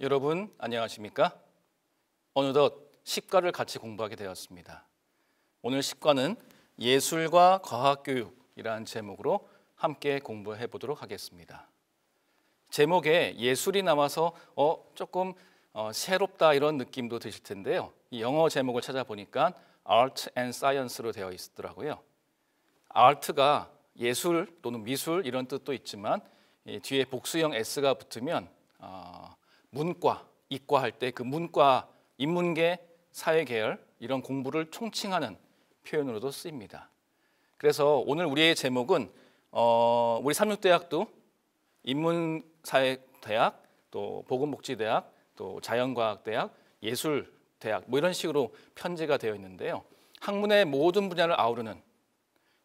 여러분 안녕하십니까? 어느덧 시과를 같이 공부하게 되었습니다. 오늘 시과는 예술과 과학교육이라는 제목으로 함께 공부해 보도록 하겠습니다. 제목에 예술이 나와서 어, 조금 어, 새롭다 이런 느낌도 드실 텐데요. 이 영어 제목을 찾아보니까 Art and Science로 되어 있더라고요. Art가 예술 또는 미술 이런 뜻도 있지만 뒤에 복수형 S가 붙으면 어, 문과, 이과 할 때 그 문과, 인문계, 사회계열 이런 공부를 총칭하는 표현으로도 쓰입니다. 그래서 오늘 우리의 제목은 어, 우리 삼육대학도 인문사회대학, 또 보건복지대학, 또 자연과학대학, 예술대학 뭐 이런 식으로 편제가 되어 있는데요. 학문의 모든 분야를 아우르는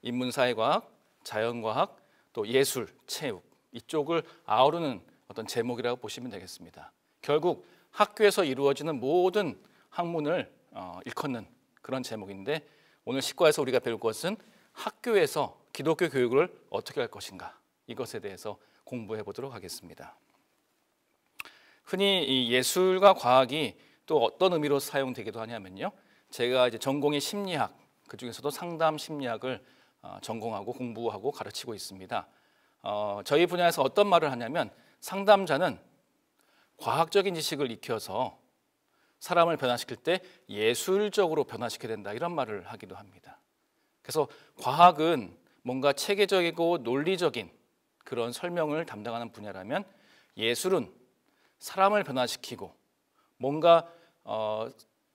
인문사회과학, 자연과학, 또 예술, 체육 이쪽을 아우르는 어떤 제목이라고 보시면 되겠습니다. 결국 학교에서 이루어지는 모든 학문을 어, 일컫는 그런 제목인데 오늘 식과에서 우리가 배울 것은 학교에서 기독교 교육을 어떻게 할 것인가 이것에 대해서 공부해 보도록 하겠습니다. 흔히 이 예술과 과학이 또 어떤 의미로 사용되기도 하냐면요. 제가 이제 전공이 심리학 그 중에서도 상담 심리학을 어, 전공하고 공부하고 가르치고 있습니다. 어, 저희 분야에서 어떤 말을 하냐면 상담자는 과학적인 지식을 익혀서 사람을 변화시킬 때 예술적으로 변화시켜야 된다 이런 말을 하기도 합니다. 그래서 과학은 뭔가 체계적이고 논리적인 그런 설명을 담당하는 분야라면 예술은 사람을 변화시키고 뭔가 어,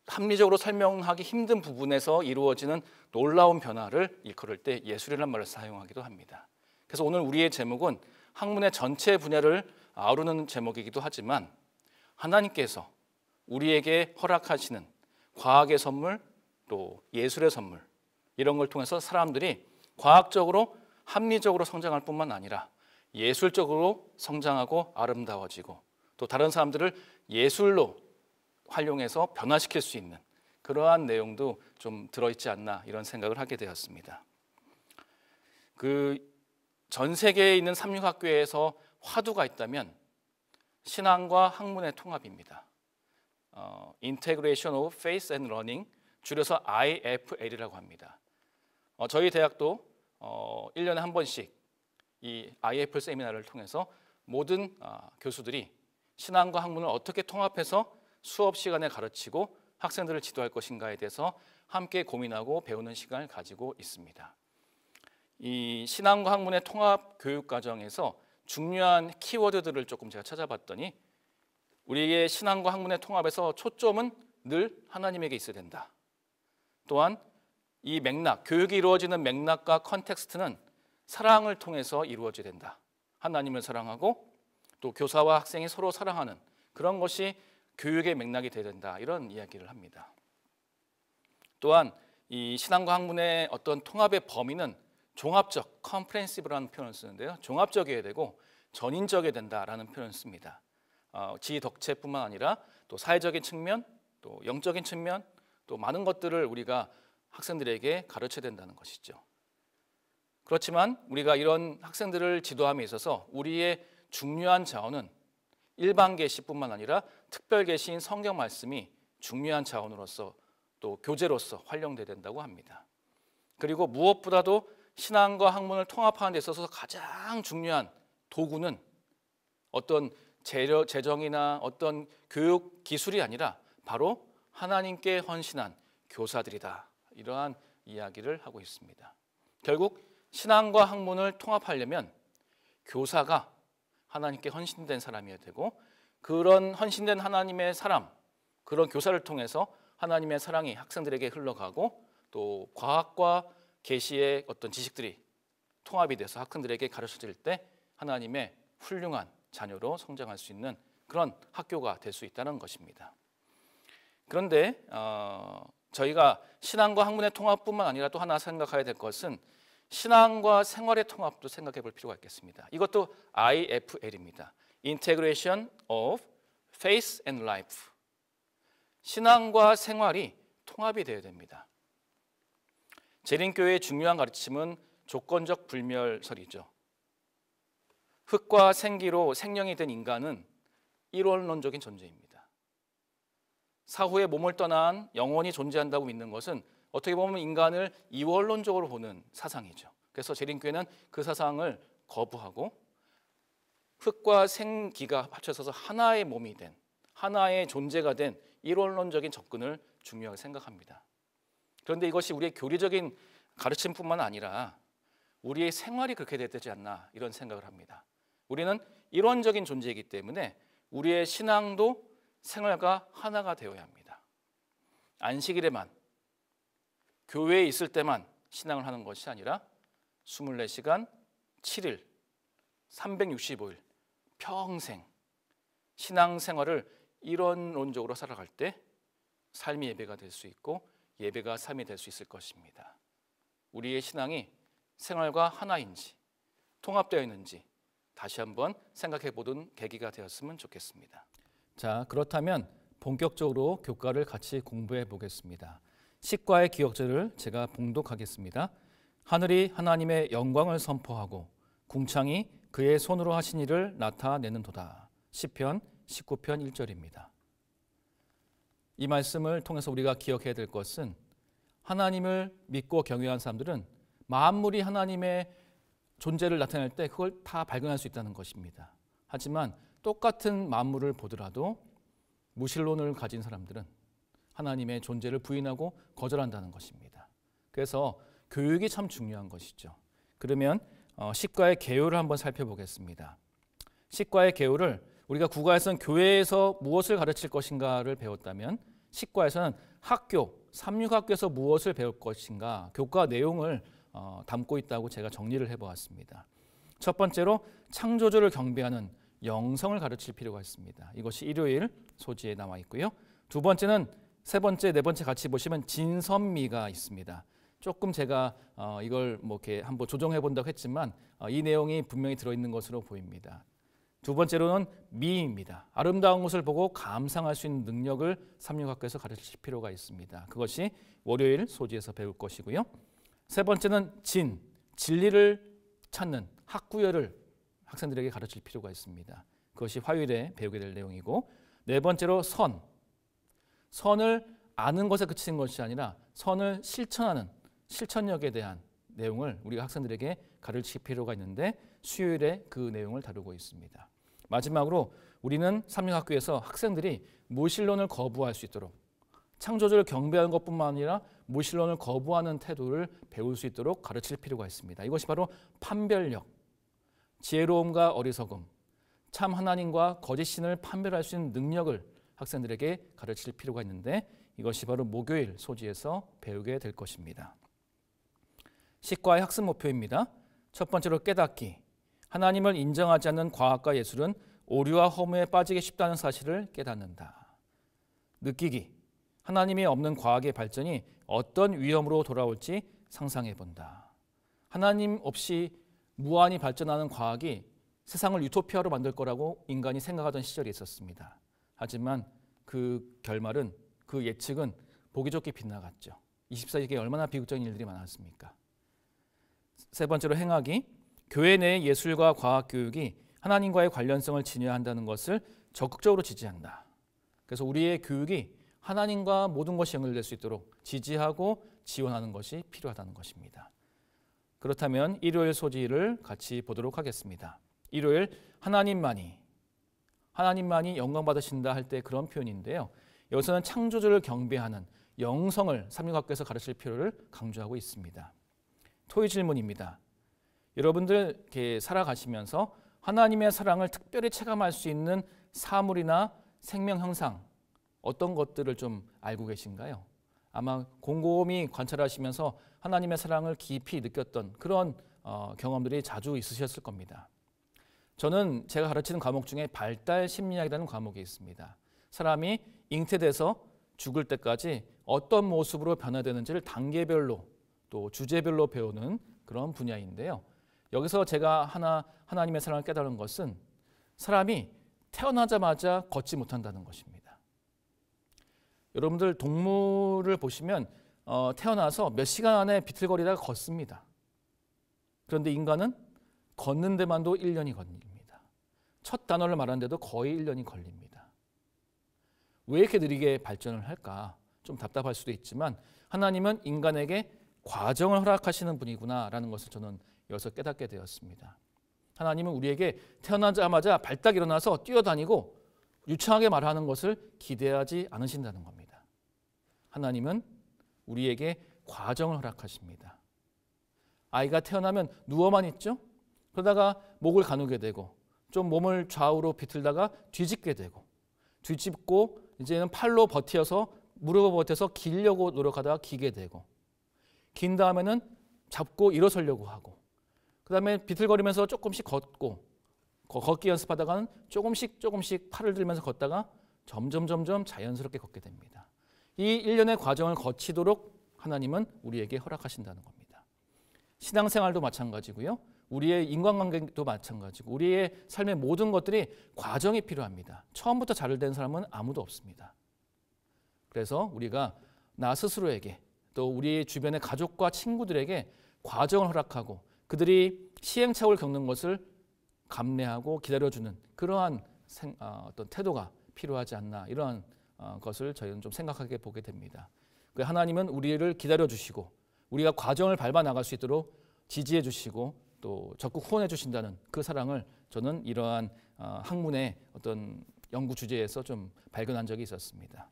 합리적으로 설명하기 힘든 부분에서 이루어지는 놀라운 변화를 일컬을 때 예술이라는 말을 사용하기도 합니다. 그래서 오늘 우리의 제목은 학문의 전체 분야를 아우르는 제목이기도 하지만 하나님께서 우리에게 허락하시는 과학의 선물 또 예술의 선물 이런 걸 통해서 사람들이 과학적으로 합리적으로 성장할 뿐만 아니라 예술적으로 성장하고 아름다워지고 또 다른 사람들을 예술로 활용해서 변화시킬 수 있는 그러한 내용도 좀 들어있지 않나 이런 생각을 하게 되었습니다. 그 전 세계에 있는 삼육학교에서 화두가 있다면 신앙과 학문의 통합입니다. 어, Integration of Faith and Learning 줄여서 IFL이라고 합니다. 어, 저희 대학도 어, 1년에 한 번씩 이 IFL 세미나를 통해서 모든 어, 교수들이 신앙과 학문을 어떻게 통합해서 수업 시간에 가르치고 학생들을 지도할 것인가에 대해서 함께 고민하고 배우는 시간을 가지고 있습니다. 이 신앙과 학문의 통합 교육 과정에서 중요한 키워드들을 조금 제가 찾아봤더니 우리의 신앙과 학문의 통합에서 초점은 늘 하나님에게 있어야 된다. 또한 이 맥락, 교육이 이루어지는 맥락과 컨텍스트는 사랑을 통해서 이루어져야 된다. 하나님을 사랑하고 또 교사와 학생이 서로 사랑하는 그런 것이 교육의 맥락이 되어야 된다. 이런 이야기를 합니다. 또한 이 신앙과 학문의 어떤 통합의 범위는 종합적, comprehensive라는 표현을 쓰는데요. 종합적이어야 되고 전인적이 된다라는 표현을 씁니다. 어, 지덕체뿐만 아니라 또 사회적인 측면, 또 영적인 측면, 또 많은 것들을 우리가 학생들에게 가르쳐야 된다는 것이죠. 그렇지만 우리가 이런 학생들을 지도함에 있어서 우리의 중요한 자원은 일반 계시뿐만 아니라 특별 계시인 성경 말씀이 중요한 자원으로서 또 교재로서 활용돼야 된다고 합니다. 그리고 무엇보다도 신앙과 학문을 통합하는 데 있어서 가장 중요한 도구는 어떤 재려, 재정이나 어떤 교육 기술이 아니라 바로 하나님께 헌신한 교사들이다. 이러한 이야기를 하고 있습니다. 결국 신앙과 학문을 통합하려면 교사가 하나님께 헌신된 사람이어야 되고 그런 헌신된 하나님의 사람, 그런 교사를 통해서 하나님의 사랑이 학생들에게 흘러가고 또 과학과 계시의 어떤 지식들이 통합이 돼서 학생들에게 가르쳐질 때 하나님의 훌륭한 자녀로 성장할 수 있는 그런 학교가 될 수 있다는 것입니다. 그런데 어, 저희가 신앙과 학문의 통합뿐만 아니라 또 하나 생각해야 될 것은 신앙과 생활의 통합도 생각해 볼 필요가 있겠습니다. 이것도 IFL입니다. Integration of Faith and Life. 신앙과 생활이 통합이 되어야 됩니다. 재림교회의 중요한 가르침은 조건적 불멸설이죠. 흙과 생기로 생명이 된 인간은 일원론적인 존재입니다. 사후에 몸을 떠난 영원히 존재한다고 믿는 것은 어떻게 보면 인간을 이원론적으로 보는 사상이죠. 그래서 재림교회는 그 사상을 거부하고 흙과 생기가 합쳐서 하나의 몸이 된 하나의 존재가 된 일원론적인 접근을 중요하게 생각합니다. 그런데 이것이 우리의 교리적인 가르침뿐만 아니라 우리의 생활이 그렇게 되지 않나 이런 생각을 합니다. 우리는 일원적인 존재이기 때문에 우리의 신앙도 생활과 하나가 되어야 합니다. 안식일에만 교회에 있을 때만 신앙을 하는 것이 아니라 24시간 7일 365일 평생 신앙생활을 이런론적으로 살아갈 때 삶이 예배가 될 수 있고 예배가 삶이 될 수 있을 것입니다. 우리의 신앙이 생활과 하나인지 통합되어 있는지 다시 한번 생각해 보는 계기가 되었으면 좋겠습니다. 자, 그렇다면 본격적으로 교과를 같이 공부해 보겠습니다. 식과의 기억절을 제가 봉독하겠습니다. 하늘이 하나님의 영광을 선포하고 궁창이 그의 손으로 하신 일을 나타내는도다. 시편 19편 1절입니다. 이 말씀을 통해서 우리가 기억해야 될 것은 하나님을 믿고 경외한 사람들은 만물이 하나님의 존재를 나타낼 때 그걸 다 발견할 수 있다는 것입니다. 하지만 똑같은 만물을 보더라도 무신론을 가진 사람들은 하나님의 존재를 부인하고 거절한다는 것입니다. 그래서 교육이 참 중요한 것이죠. 그러면 식과의 어, 개요를 한번 살펴보겠습니다. 식과의 개요를 우리가 국어에서는 교회에서 무엇을 가르칠 것인가를 배웠다면 식과에서는 학교, 삼육학교에서 무엇을 배울 것인가 교과 내용을 어, 담고 있다고 제가 정리를 해보았습니다. 첫 번째로 창조주를 경배하는 영성을 가르칠 필요가 있습니다. 이것이 일요일 소지에 나와 있고요. 두 번째는 세 번째, 네 번째 같이 보시면 진선미가 있습니다. 조금 제가 어, 이걸 뭐 이렇게 한번 조정해 본다고 했지만 어, 이 내용이 분명히 들어 있는 것으로 보입니다. 두 번째로는 미입니다. 아름다운 것을 보고 감상할 수 있는 능력을 삼육학교에서 가르칠 필요가 있습니다. 그것이 월요일 소지에서 배울 것이고요. 세 번째는 진, 진리를 찾는 학구열을 학생들에게 가르칠 필요가 있습니다. 그것이 화요일에 배우게 될 내용이고 네 번째로 선, 선을 아는 것에 그치는 것이 아니라 선을 실천하는 실천력에 대한 내용을 우리가 학생들에게 가르칠 필요가 있는데 수요일에 그 내용을 다루고 있습니다. 마지막으로 우리는 삼명학교에서 학생들이 무신론을 거부할 수 있도록 창조주를 경배하는 것뿐만 아니라 무신론을 거부하는 태도를 배울 수 있도록 가르칠 필요가 있습니다. 이것이 바로 판별력, 지혜로움과 어리석음, 참 하나님과 거짓 신을 판별할 수 있는 능력을 학생들에게 가르칠 필요가 있는데 이것이 바로 목요일 소지에서 배우게 될 것입니다. 식과의 학습 목표입니다. 첫 번째로 깨닫기, 하나님을 인정하지 않는 과학과 예술은 오류와 허무에 빠지기 쉽다는 사실을 깨닫는다. 느끼기. 하나님이 없는 과학의 발전이 어떤 위험으로 돌아올지 상상해 본다. 하나님 없이 무한히 발전하는 과학이 세상을 유토피아로 만들 거라고 인간이 생각하던 시절이 있었습니다. 하지만 그 결말은 그 예측은 보기 좋게 빗나갔죠. 24세기에 얼마나 비극적인 일들이 많았습니까? 세 번째로 행하기 교회 내 예술과 과학 교육이 하나님과의 관련성을 지녀야 한다는 것을 적극적으로 지지한다. 그래서 우리의 교육이 하나님과 모든 것이 연결될 수 있도록 지지하고 지원하는 것이 필요하다는 것입니다. 그렇다면 일요일 소지를 같이 보도록 하겠습니다. 일요일 하나님만이 하나님만이 영광 받으신다 할 때 그런 표현인데요. 여기서는 창조주를 경배하는 영성을 삼육학교에서 가르칠 필요를 강조하고 있습니다. 토의 질문입니다. 여러분들 이렇게 살아가시면서 하나님의 사랑을 특별히 체감할 수 있는 사물이나 생명 형상 어떤 것들을 좀 알고 계신가요? 아마 곰곰이 관찰하시면서 하나님의 사랑을 깊이 느꼈던 그런 어, 경험들이 자주 있으셨을 겁니다. 저는 제가 가르치는 과목 중에 발달 심리학이라는 과목이 있습니다. 사람이 잉태돼서 죽을 때까지 어떤 모습으로 변화되는지를 단계별로 또 주제별로 배우는 그런 분야인데요. 여기서 제가 하나 하나님의 사랑을 깨달은 것은 사람이 태어나자마자 걷지 못한다는 것입니다. 여러분들 동물을 보시면 어, 태어나서 몇 시간 안에 비틀거리다가 걷습니다. 그런데 인간은 걷는 데만도 1년이 걸립니다. 첫 단어를 말하는데도 거의 1년이 걸립니다. 왜 이렇게 느리게 발전을 할까? 좀 답답할 수도 있지만 하나님은 인간에게 과정을 허락하시는 분이구나라는 것을 저는 여기서 깨닫게 되었습니다. 하나님은 우리에게 태어나자마자 발딱 일어나서 뛰어다니고 유창하게 말하는 것을 기대하지 않으신다는 겁니다. 하나님은 우리에게 과정을 허락하십니다. 아이가 태어나면 누워만 있죠? 그러다가 목을 가누게 되고 좀 몸을 좌우로 비틀다가 뒤집게 되고 뒤집고 이제는 팔로 버텨서 무릎을 버텨서 길려고 노력하다가 기게 되고 긴 다음에는 잡고 일어서려고 하고 그 다음에 비틀거리면서 조금씩 걷고 걷기 연습하다가는 조금씩 조금씩 팔을 들면서 걷다가 점점 점점 자연스럽게 걷게 됩니다. 이 일련의 과정을 거치도록 하나님은 우리에게 허락하신다는 겁니다. 신앙생활도 마찬가지고요. 우리의 인간관계도 마찬가지고 우리의 삶의 모든 것들이 과정이 필요합니다. 처음부터 잘된 사람은 아무도 없습니다. 그래서 우리가 나 스스로에게 또 우리 주변의 가족과 친구들에게 과정을 허락하고 그들이 시행착오를 겪는 것을 감내하고 기다려주는 그러한 생, 어, 떤 태도가 필요하지 않나 이러한 어, 것을 저희는 좀 생각하게 보게 됩니다. 그 하나님은 우리를 기다려주시고 우리가 과정을 밟아 나갈 수 있도록 지지해 주시고 또 적극 후원해 주신다는 그 사랑을 저는 이러한 어, 학문의 어떤 연구 주제에서 좀 발견한 적이 있었습니다.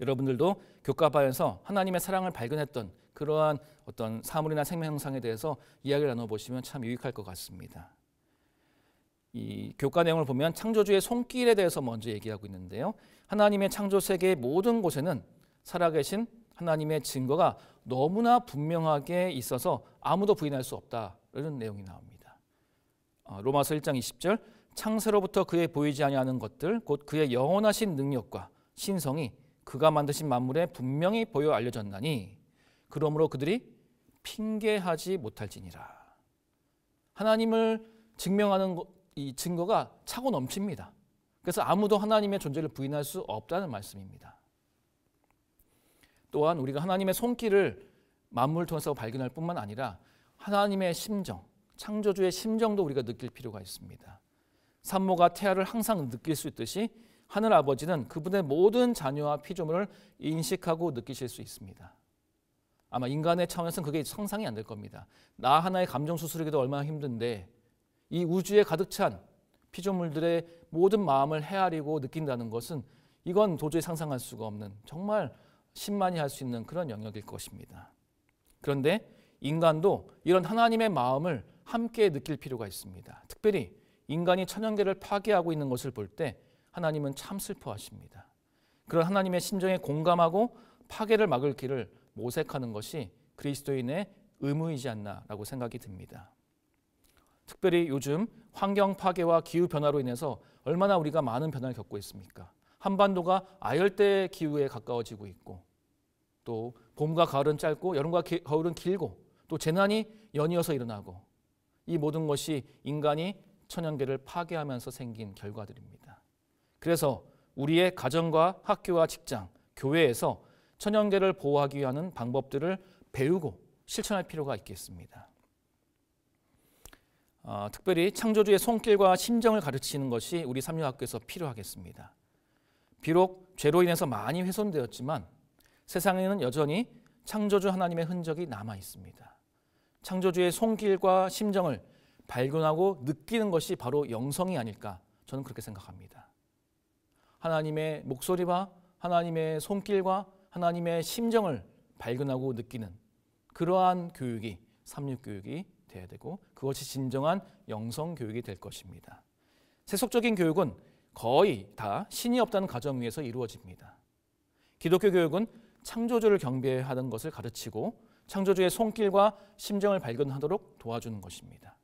여러분들도 교과반에서 하나님의 사랑을 발견했던 그러한 어떤 사물이나 생명 상에 대해서 이야기를 나눠보시면 참 유익할 것 같습니다. 이 교과 내용을 보면 창조주의 손길에 대해서 먼저 얘기하고 있는데요. 하나님의 창조 세계의 모든 곳에는 살아계신 하나님의 증거가 너무나 분명하게 있어서 아무도 부인할 수 없다라는 내용이 나옵니다. 어, 로마서 1장 20절 창세로부터 그의 보이지 아니하는 것들 곧 그의 영원하신 능력과 신성이 그가 만드신 만물에 분명히 보여 알려졌나니 그러므로 그들이 핑계하지 못할지니라. 하나님을 증명하는 이 증거가 차고 넘칩니다. 그래서 아무도 하나님의 존재를 부인할 수 없다는 말씀입니다. 또한 우리가 하나님의 손길을 만물 통해서 발견할 뿐만 아니라 하나님의 심정, 창조주의 심정도 우리가 느낄 필요가 있습니다. 산모가 태아를 항상 느낄 수 있듯이 하늘 아버지는 그분의 모든 자녀와 피조물을 인식하고 느끼실 수 있습니다. 아마 인간의 차원에서는 그게 상상이 안 될 겁니다. 나 하나의 감정 수술이기도 얼마나 힘든데 이 우주에 가득 찬 피조물들의 모든 마음을 헤아리고 느낀다는 것은 이건 도저히 상상할 수가 없는 정말 신만이 할 수 있는 그런 영역일 것입니다. 그런데 인간도 이런 하나님의 마음을 함께 느낄 필요가 있습니다. 특별히 인간이 천연계를 파괴하고 있는 것을 볼 때 하나님은 참 슬퍼하십니다. 그런 하나님의 심정에 공감하고 파괴를 막을 길을 모색하는 것이 그리스도인의 의무이지 않나라고 생각이 듭니다. 특별히 요즘 환경 파괴와 기후 변화로 인해서 얼마나 우리가 많은 변화를 겪고 있습니까? 한반도가 아열대 기후에 가까워지고 있고 또 봄과 가을은 짧고 여름과 기, 겨울은 길고 또 재난이 연이어서 일어나고 이 모든 것이 인간이 천연계를 파괴하면서 생긴 결과들입니다. 그래서 우리의 가정과 학교와 직장, 교회에서 천연계를 보호하기 위한 방법들을 배우고 실천할 필요가 있겠습니다. 어, 특별히 창조주의 손길과 심정을 가르치는 것이 우리 삼류학교에서 필요하겠습니다. 비록 죄로 인해서 많이 훼손되었지만 세상에는 여전히 창조주 하나님의 흔적이 남아 있습니다. 창조주의 손길과 심정을 발견하고 느끼는 것이 바로 영성이 아닐까 저는 그렇게 생각합니다. 하나님의 목소리와 하나님의 손길과 하나님의 심정을 발견하고 느끼는 그러한 교육이 삼육 교육이 돼야 되고 그것이 진정한 영성 교육이 될 것입니다. 세속적인 교육은 거의 다 신이 없다는 가정 위에서 이루어집니다. 기독교 교육은 창조주를 경배하는 것을 가르치고 창조주의 손길과 심정을 발견하도록 도와주는 것입니다.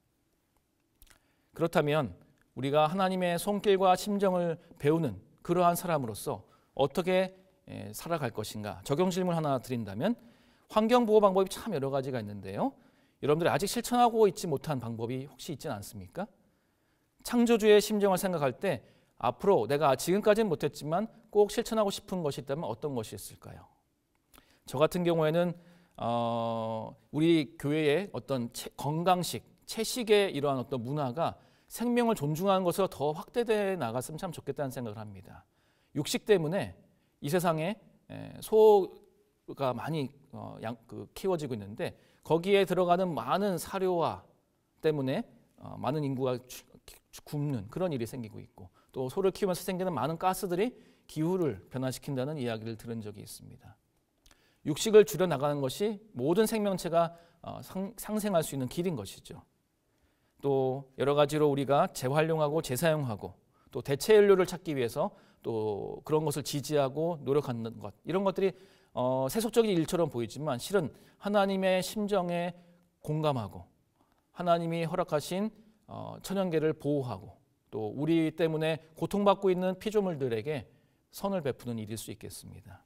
그렇다면 우리가 하나님의 손길과 심정을 배우는 그러한 사람으로서 어떻게 예, 살아갈 것인가? 적용 질문 하나 드린다면 환경 보호 방법이 참 여러 가지가 있는데요. 여러분들이 아직 실천하고 있지 못한 방법이 혹시 있지는 않습니까? 창조주의 심정을 생각할 때 앞으로 내가 지금까지는 못했지만 꼭 실천하고 싶은 것이 있다면 어떤 것이 있을까요? 저 같은 경우에는 어, 우리 교회의 어떤 채, 건강식, 채식의 이러한 어떤 문화가 생명을 존중하는 것으로 더 확대돼 나갔으면 참 좋겠다는 생각을 합니다. 육식 때문에 이 세상에 소가 많이 어, 그 키워지고 있는데 거기에 들어가는 많은 사료와 때문에 어, 많은 인구가 굶는 그런 일이 생기고 있고 또 소를 키우면서 생기는 많은 가스들이 기후를 변화시킨다는 이야기를 들은 적이 있습니다. 육식을 줄여 나가는 것이 모든 생명체가 어, 상생할 수 있는 길인 것이죠. 또 여러 가지로 우리가 재활용하고 재사용하고 또 대체 연료를 찾기 위해서 또 그런 것을 지지하고 노력하는 것 이런 것들이 어, 세속적인 일처럼 보이지만 실은 하나님의 심정에 공감하고 하나님이 허락하신 어, 천연계를 보호하고 또 우리 때문에 고통받고 있는 피조물들에게 선을 베푸는 일일 수 있겠습니다.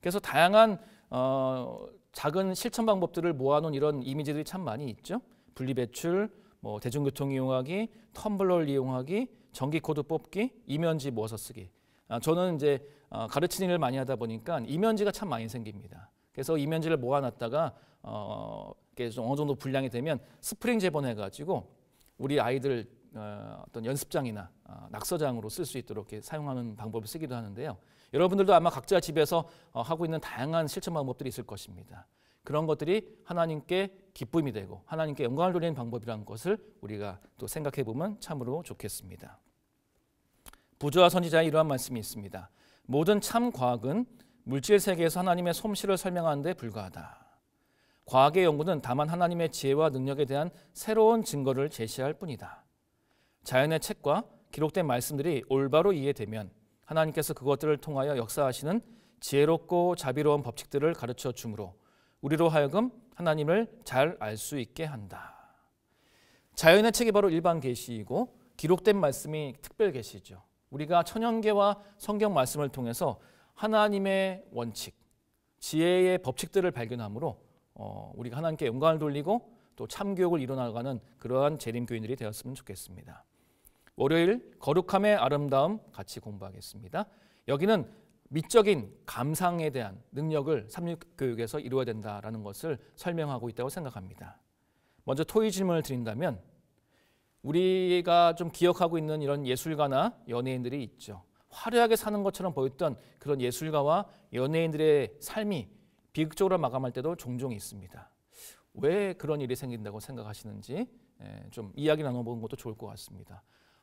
그래서 다양한 어, 작은 실천 방법들을 모아놓은 이런 이미지들이 참 많이 있죠. 분리배출, 뭐 대중교통 이용하기, 텀블러를 이용하기, 전기코드 뽑기, 이면지 모아서 쓰기 아, 저는 이제 아, 가르치는 일을 많이 하다 보니까 이면지가 참 많이 생깁니다. 그래서 이면지를 모아놨다가 어, 어느 정도 분량이 되면 스프링 재본해가지고 우리 아이들 어, 떤 연습장이나 아, 낙서장으로 쓸 수 있도록 사용하는 방법을 쓰기도 하는데요. 여러분들도 아마 각자 집에서 어, 하고 있는 다양한 실천 방법들이 있을 것입니다. 그런 것들이 하나님께 기쁨이 되고 하나님께 영광을 돌리는 방법이라는 것을 우리가 또 생각해 보면 참으로 좋겠습니다. 부조와 선지자의 이러한 말씀이 있습니다. 모든 참 과학은 물질 세계에서 하나님의 솜씨를 설명하는 데 불과하다. 과학의 연구는 다만 하나님의 지혜와 능력에 대한 새로운 증거를 제시할 뿐이다. 자연의 책과 기록된 말씀들이 올바로 이해되면 하나님께서 그것들을 통하여 역사하시는 지혜롭고 자비로운 법칙들을 가르쳐 주므로 우리로 하여금 하나님을 잘 알 수 있게 한다. 자연의 책이 바로 일반 계시이고 기록된 말씀이 특별 계시죠. 우리가 천연계와 성경 말씀을 통해서 하나님의 원칙, 지혜의 법칙들을 발견함으로 어, 우리가 하나님께 영광을 돌리고 또 참교육을 이뤄나가는 그러한 재림교인들이 되었으면 좋겠습니다. 월요일 거룩함의 아름다움 같이 공부하겠습니다. 여기는 미적인 감상에 대한 능력을 삼육교육에서 이루어야 된다라는 것을 설명하고 있다고 생각합니다. 먼저 토의 질문을 드린다면 우리가 좀 기억하고 있는 이런 예술가나 연예인들이 있죠. 화려하게 사는 것처럼 보였던 그런 예술가와 연예인들의 삶이 비극적으로 마감할 때도 종종 있습니다. 왜 그런 일이 생긴다고 생각하시는지 예, 좀 이야기 나눠보는 것도 좋을 것 같습니다.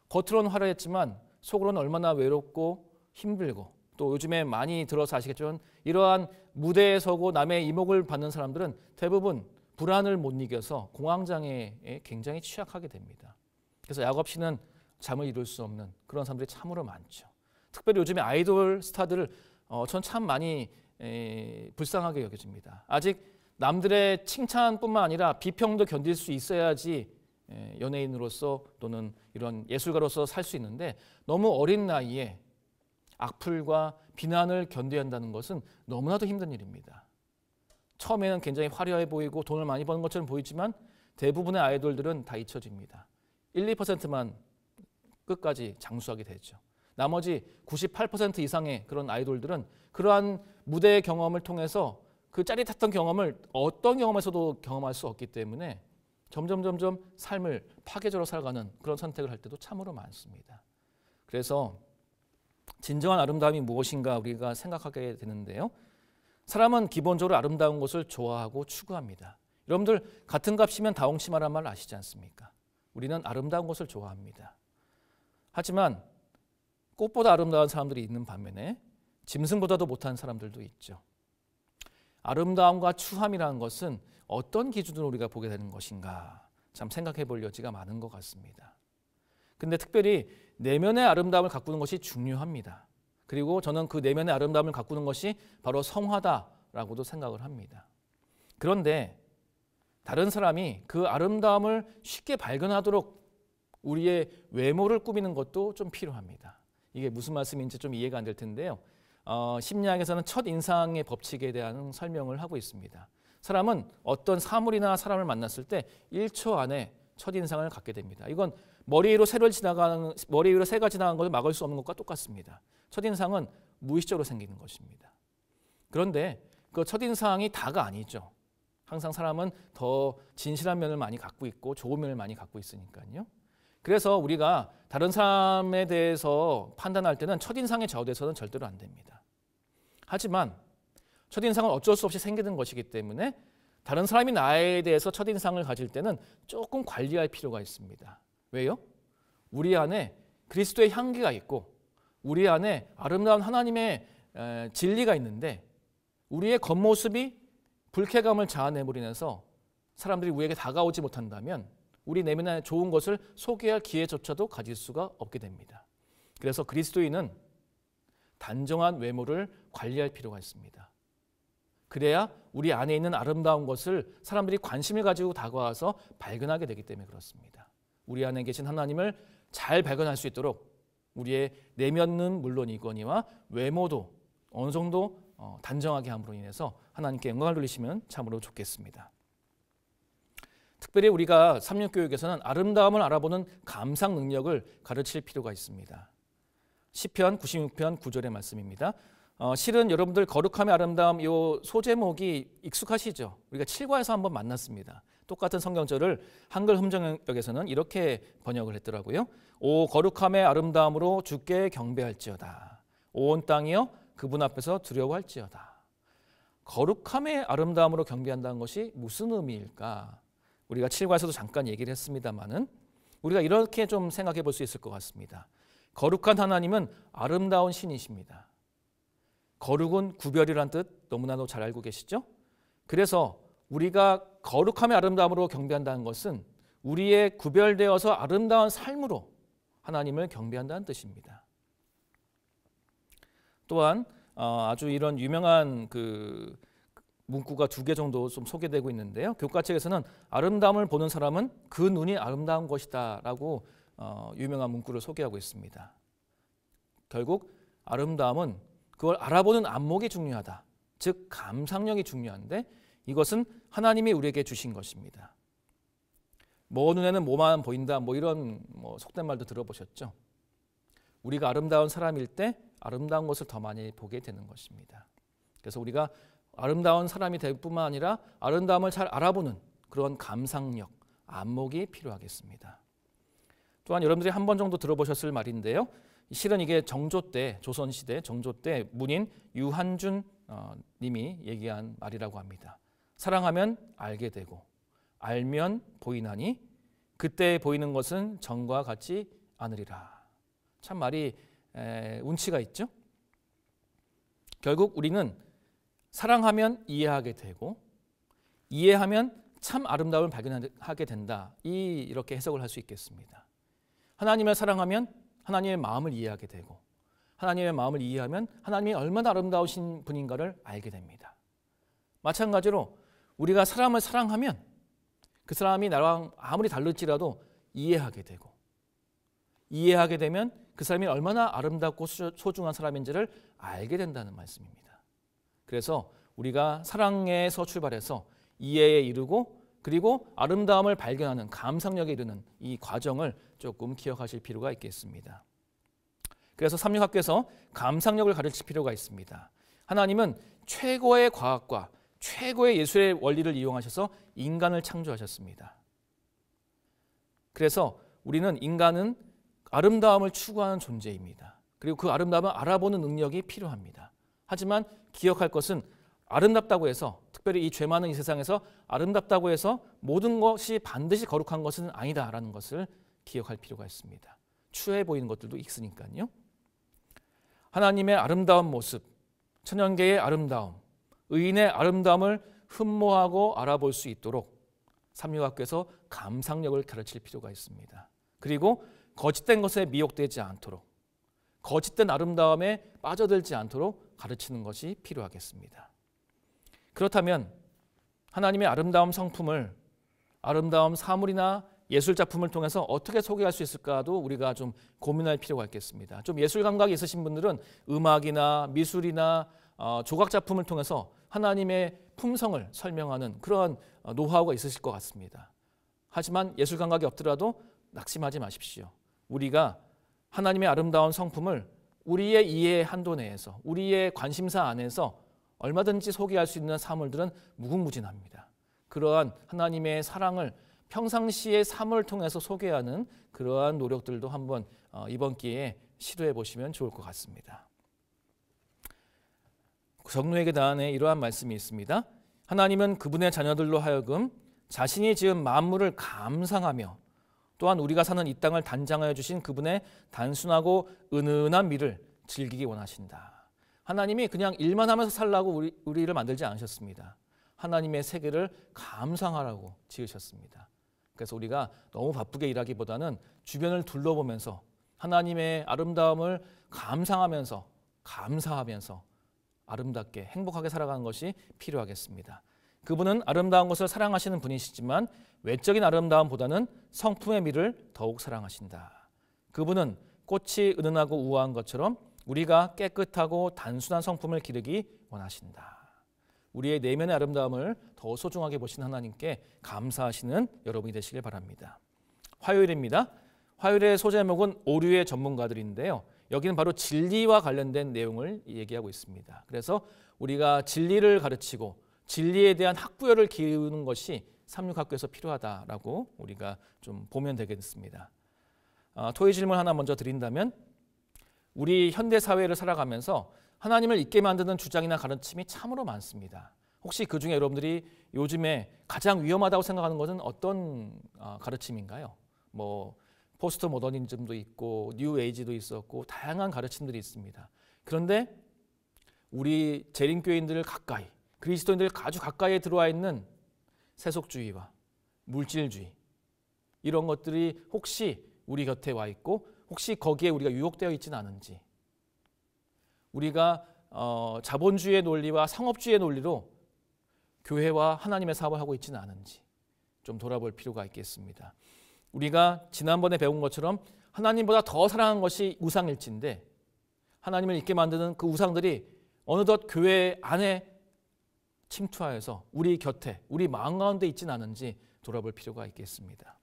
겉으로는 화려했지만 속으로는 얼마나 외롭고 힘들고 또 요즘에 많이 들어서 아시겠지만 이러한 무대에 서고 남의 이목을 받는 사람들은 대부분 불안을 못 이겨서 공황장애에 굉장히 취약하게 됩니다. 그래서 약 없이는 잠을 이룰 수 없는 그런 사람들이 참으로 많죠. 특별히 요즘에 아이돌 스타들을 어, 전참 많이 에, 불쌍하게 여겨집니다. 아직 남들의 칭찬뿐만 아니라 비평도 견딜 수 있어야지 에, 연예인으로서 또는 이런 예술가로서 살 수 있는데 너무 어린 나이에 악플과 비난을 견뎌야 한다는 것은 너무나도 힘든 일입니다. 처음에는 굉장히 화려해 보이고 돈을 많이 버는 것처럼 보이지만 대부분의 아이돌들은 다 잊혀집니다. 1, 2%만 끝까지 장수하게 되죠. 나머지 98% 이상의 그런 아이돌들은 그러한 무대 경험을 통해서 그 짜릿했던 경험을 어떤 경험에서도 경험할 수 없기 때문에 점점 점점 삶을 파괴적으로 살아가는 그런 선택을 할 때도 참으로 많습니다. 그래서 진정한 아름다움이 무엇인가 우리가 생각하게 되는데요. 사람은 기본적으로 아름다운 것을 좋아하고 추구합니다. 여러분들 같은 값이면 다홍치마란 말 아시지 않습니까? 우리는 아름다운 것을 좋아합니다. 하지만 꽃보다 아름다운 사람들이 있는 반면에 짐승보다도 못한 사람들도 있죠. 아름다움과 추함이라는 것은 어떤 기준으로 우리가 보게 되는 것인가 참 생각해 볼 여지가 많은 것 같습니다. 근데 특별히 내면의 아름다움을 가꾸는 것이 중요합니다. 그리고 저는 그 내면의 아름다움을 가꾸는 것이 바로 성화다라고도 생각을 합니다. 그런데 다른 사람이 그 아름다움을 쉽게 발견하도록 우리의 외모를 꾸미는 것도 좀 필요합니다. 이게 무슨 말씀인지 좀 이해가 안 될 텐데요. 어, 심리학에서는 첫 인상의 법칙에 대한 설명을 하고 있습니다. 사람은 어떤 사물이나 사람을 만났을 때 1초 안에 첫 인상을 갖게 됩니다. 이건 머리 위로 새를 지나가는 머리 위로 새가 지나간 것을 막을 수 없는 것과 똑같습니다. 첫 인상은 무의식적으로 생기는 것입니다. 그런데 그 첫 인상이 다가 아니죠. 항상 사람은 더 진실한 면을 많이 갖고 있고 좋은 면을 많이 갖고 있으니까요. 그래서 우리가 다른 사람에 대해서 판단할 때는 첫인상에 좌우돼서는 절대로 안 됩니다. 하지만 첫인상은 어쩔 수 없이 생기는 것이기 때문에 다른 사람이 나에 대해서 첫인상을 가질 때는 조금 관리할 필요가 있습니다. 왜요? 우리 안에 그리스도의 향기가 있고 우리 안에 아름다운 하나님의 진리가 있는데 우리의 겉모습이 불쾌감을 자아내버리면서 사람들이 우리에게 다가오지 못한다면 우리 내면 안에 좋은 것을 소개할 기회조차도 가질 수가 없게 됩니다. 그래서 그리스도인은 단정한 외모를 관리할 필요가 있습니다. 그래야 우리 안에 있는 아름다운 것을 사람들이 관심을 가지고 다가와서 발견하게 되기 때문에 그렇습니다. 우리 안에 계신 하나님을 잘 발견할 수 있도록 우리의 내면은 물론이거니와 외모도 어느 정도 어, 단정하게 함으로 인해서 하나님께 영광을 돌리시면 참으로 좋겠습니다. 특별히 우리가 3년 교육에서는 아름다움을 알아보는 감상 능력을 가르칠 필요가 있습니다. 시편 96편 9절의 말씀입니다. 어, 실은 여러분들 거룩함의 아름다움 이 소제목이 익숙하시죠? 우리가 7과에서 한번 만났습니다. 똑같은 성경절을 한글 흠정역에서는 이렇게 번역을 했더라고요. 오 거룩함의 아름다움으로 주께 경배할지어다. 온 땅이여 그분 앞에서 두려워할지어다. 거룩함의 아름다움으로 경배한다는 것이 무슨 의미일까? 우리가 7과에서도 잠깐 얘기를 했습니다마는 우리가 이렇게 좀 생각해 볼 수 있을 것 같습니다. 거룩한 하나님은 아름다운 신이십니다. 거룩은 구별이란 뜻 너무나도 잘 알고 계시죠? 그래서 우리가 거룩함의 아름다움으로 경배한다는 것은 우리의 구별되어서 아름다운 삶으로 하나님을 경배한다는 뜻입니다. 또한 어, 아주 이런 유명한 그 문구가 두 개 정도 좀 소개되고 있는데요. 교과책에서는 아름다움을 보는 사람은 그 눈이 아름다운 것이다라고 어, 유명한 문구를 소개하고 있습니다. 결국 아름다움은 그걸 알아보는 안목이 중요하다. 즉 감상력이 중요한데 이것은 하나님이 우리에게 주신 것입니다. 뭐 눈에는 뭐만 보인다 뭐 이런 뭐 속된 말도 들어보셨죠. 우리가 아름다운 사람일 때 아름다운 것을 더 많이 보게 되는 것입니다. 그래서 우리가 아름다운 사람이 될 뿐만 아니라 아름다움을 잘 알아보는 그런 감상력, 안목이 필요하겠습니다. 또한 여러분들이 한 번 정도 들어보셨을 말인데요. 실은 이게 정조 때 조선 시대 정조 때 문인 유한준 어, 님이 얘기한 말이라고 합니다. 사랑하면 알게 되고 알면 보이나니 그때 보이는 것은 정과 같지 않으리라. 참 말이 에, 운치가 있죠. 결국 우리는 사랑하면 이해하게 되고 이해하면 참 아름다움을 발견하게 된다. 이 이렇게 해석을 할 수 있겠습니다. 하나님을 사랑하면 하나님의 마음을 이해하게 되고 하나님의 마음을 이해하면 하나님이 얼마나 아름다우신 분인가를 알게 됩니다. 마찬가지로 우리가 사람을 사랑하면 그 사람이 나랑 아무리 다를지라도 이해하게 되고 이해하게 되면 그 사람이 얼마나 아름답고 소중한 사람인지를 알게 된다는 말씀입니다. 그래서 우리가 사랑에서 출발해서 이해에 이르고 그리고 아름다움을 발견하는 감상력에 이르는 이 과정을 조금 기억하실 필요가 있겠습니다. 그래서 삼육학교에서 감상력을 가르칠 필요가 있습니다. 하나님은 최고의 과학과 최고의 예술의 원리를 이용하셔서 인간을 창조하셨습니다. 그래서 우리는 인간은 아름다움을 추구하는 존재입니다. 그리고 그 아름다움을 알아보는 능력이 필요합니다. 하지만 기억할 것은 아름답다고 해서 특별히 이 죄 많은 이 세상에서 아름답다고 해서 모든 것이 반드시 거룩한 것은 아니다라는 것을 기억할 필요가 있습니다. 추해 보이는 것들도 있으니까요. 하나님의 아름다운 모습, 천연계의 아름다움, 의인의 아름다움을 흠모하고 알아볼 수 있도록 삼류학교에서 감상력을 가르칠 필요가 있습니다. 그리고 거짓된 것에 미혹되지 않도록 거짓된 아름다움에 빠져들지 않도록 가르치는 것이 필요하겠습니다. 그렇다면 하나님의 아름다움 성품을 아름다움 사물이나 예술 작품을 통해서 어떻게 소개할 수 있을까도 우리가 좀 고민할 필요가 있겠습니다. 좀 예술 감각이 있으신 분들은 음악이나 미술이나 어, 조각 작품을 통해서 하나님의 품성을 설명하는 그러한 어, 노하우가 있으실 것 같습니다. 하지만 예술 감각이 없더라도 낙심하지 마십시오. 우리가 하나님의 아름다운 성품을 우리의 이해 의 한도 내에서 우리의 관심사 안에서 얼마든지 소개할 수 있는 사물들은 무궁무진합니다. 그러한 하나님의 사랑을 평상시의 삶을 통해서 소개하는 그러한 노력들도 한번 어, 이번 기회에 시도해 보시면 좋을 것 같습니다. 성로에게 단에 이러한 말씀이 있습니다. 하나님은 그분의 자녀들로 하여금 자신이 지은 만물을 감상하며 또한 우리가 사는 이 땅을 단장하여 주신 그분의 단순하고 은은한 미를 즐기기 원하신다. 하나님이 그냥 일만 하면서 살라고 우리, 우리를 만들지 않으셨습니다. 하나님의 세계를 감상하라고 지으셨습니다. 그래서 우리가 너무 바쁘게 일하기보다는 주변을 둘러보면서 하나님의 아름다움을 감상하면서 감사하면서 아름답게 행복하게 살아가는 것이 필요하겠습니다. 그분은 아름다운 것을 사랑하시는 분이시지만 외적인 아름다움보다는 성품의 미를 더욱 사랑하신다. 그분은 꽃이 은은하고 우아한 것처럼 우리가 깨끗하고 단순한 성품을 기르기 원하신다. 우리의 내면의 아름다움을 더 소중하게 보신 하나님께 감사하시는 여러분이 되시길 바랍니다. 화요일입니다. 화요일의 소제목은 오류의 전문가들인데요. 여기는 바로 진리와 관련된 내용을 얘기하고 있습니다. 그래서 우리가 진리를 가르치고 진리에 대한 학구열을 기르는 것이 삼육학교에서 필요하다라고 우리가 좀 보면 되겠습니다. 어, 토의 질문 하나 먼저 드린다면 우리 현대 사회를 살아가면서 하나님을 잊게 만드는 주장이나 가르침이 참으로 많습니다. 혹시 그 중에 여러분들이 요즘에 가장 위험하다고 생각하는 것은 어떤 아, 가르침인가요? 뭐 포스트 모더니즘도 있고 뉴 에이지도 있었고 다양한 가르침들이 있습니다. 그런데 우리 재림 교인들을 가까이 그리스도인들 아주 가까이에 들어와 있는 세속주의와 물질주의 이런 것들이 혹시 우리 곁에 와 있고 혹시 거기에 우리가 유혹되어 있지는 않은지 우리가 어, 자본주의의 논리와 상업주의의 논리로 교회와 하나님의 사업을 하고 있지는 않은지 좀 돌아볼 필요가 있겠습니다. 우리가 지난번에 배운 것처럼 하나님보다 더 사랑한 것이 우상일지인데 하나님을 잊게 만드는 그 우상들이 어느덧 교회 안에 침투하여서 우리 곁에 우리 마음 가운데 있진 않은지 돌아볼 필요가 있겠습니다.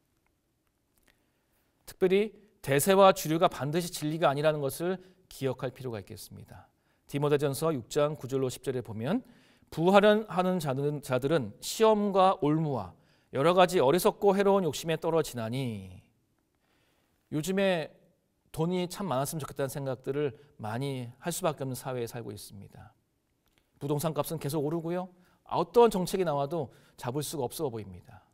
특별히 대세와 주류가 반드시 진리가 아니라는 것을 기억할 필요가 있겠습니다. 디모데전서 6장 9절로 10절에 보면 부활하는 자들은 시험과 올무와 여러 가지 어리석고 해로운 욕심에 떨어지나니 요즘에 돈이 참 많았으면 좋겠다는 생각들을 많이 할 수밖에 없는 사회에 살고 있습니다. 부동산 값은 계속 오르고요. 어떤 정책이 나와도 잡을 수가 없어 보입니다.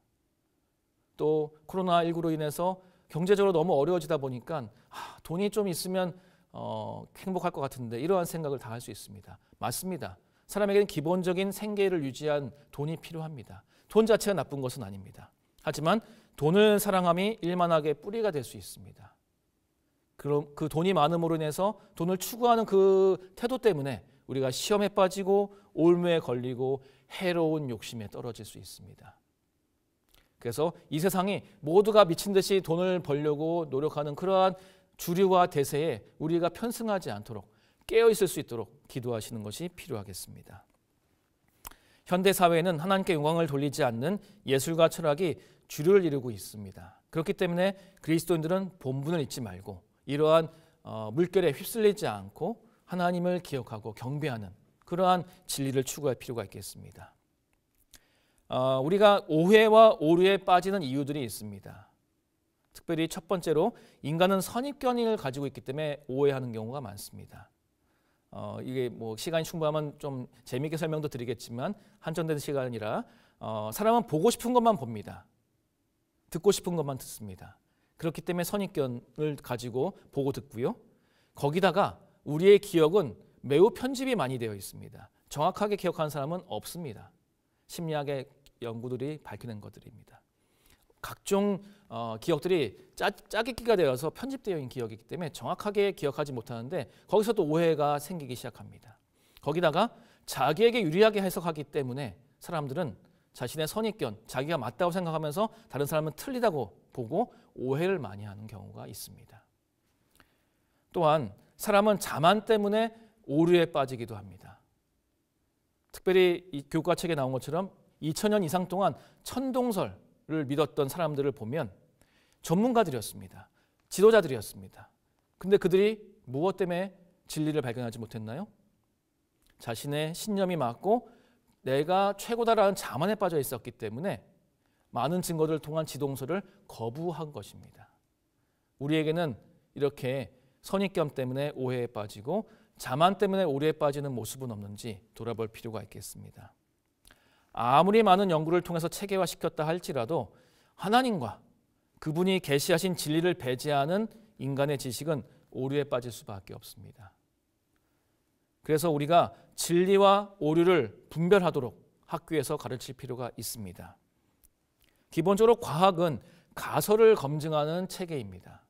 또 코로나19로 인해서 경제적으로 너무 어려워지다 보니까 아, 돈이 좀 있으면 어, 행복할 것 같은데 이러한 생각을 다 할 수 있습니다. 맞습니다. 사람에게는 기본적인 생계를 유지한 돈이 필요합니다. 돈 자체가 나쁜 것은 아닙니다. 하지만 돈을 사랑함이 일만하게 뿌리가 될 수 있습니다. 그럼 그 돈이 많음으로 인해서 돈을 추구하는 그 태도 때문에 우리가 시험에 빠지고 올무에 걸리고 해로운 욕심에 떨어질 수 있습니다. 그래서 이 세상이 모두가 미친 듯이 돈을 벌려고 노력하는 그러한 주류와 대세에 우리가 편승하지 않도록 깨어 있을 수 있도록 기도하시는 것이 필요하겠습니다. 현대 사회에는 하나님께 영광을 돌리지 않는 예술과 철학이 주류를 이루고 있습니다. 그렇기 때문에 그리스도인들은 본분을 잊지 말고 이러한 어, 물결에 휩쓸리지 않고 하나님을 기억하고 경배하는 그러한 진리를 추구할 필요가 있겠습니다. 어, 우리가 오해와 오류에 빠지는 이유들이 있습니다. 특별히 첫 번째로 인간은 선입견을 가지고 있기 때문에 오해하는 경우가 많습니다. 어, 이게 뭐 시간이 충분하면 좀 재미있게 설명도 드리겠지만 한정된 시간이라 어, 사람은 보고 싶은 것만 봅니다. 듣고 싶은 것만 듣습니다. 그렇기 때문에 선입견을 가지고 보고 듣고요. 거기다가 우리의 기억은 매우 편집이 많이 되어 있습니다. 정확하게 기억하는 사람은 없습니다. 심리학의 연구들이 밝히는 것들입니다. 각종 어, 기억들이 짜, 깁기가 되어서 편집되어 있는 기억이기 때문에 정확하게 기억하지 못하는데 거기서 또 오해가 생기기 시작합니다. 거기다가 자기에게 유리하게 해석하기 때문에 사람들은 자신의 선입견, 자기가 맞다고 생각하면서 다른 사람은 틀리다고 보고 오해를 많이 하는 경우가 있습니다. 또한 사람은 자만 때문에 오류에 빠지기도 합니다. 특별히 이 교과책에 나온 것처럼 2000년 이상 동안 천동설을 믿었던 사람들을 보면 전문가들이었습니다. 지도자들이었습니다. 근데 그들이 무엇 때문에 진리를 발견하지 못했나요? 자신의 신념이 맞고 내가 최고다라는 자만에 빠져 있었기 때문에 많은 증거들 통한 지동설을 거부한 것입니다. 우리에게는 이렇게 선입견 때문에 오해에 빠지고 자만 때문에 오류에 빠지는 모습은 없는지 돌아볼 필요가 있겠습니다. 아무리 많은 연구를 통해서 체계화시켰다 할지라도 하나님과 그분이 계시하신 진리를 배제하는 인간의 지식은 오류에 빠질 수밖에 없습니다. 그래서 우리가 진리와 오류를 분별하도록 학교에서 가르칠 필요가 있습니다. 기본적으로 과학은 가설을 검증하는 체계입니다.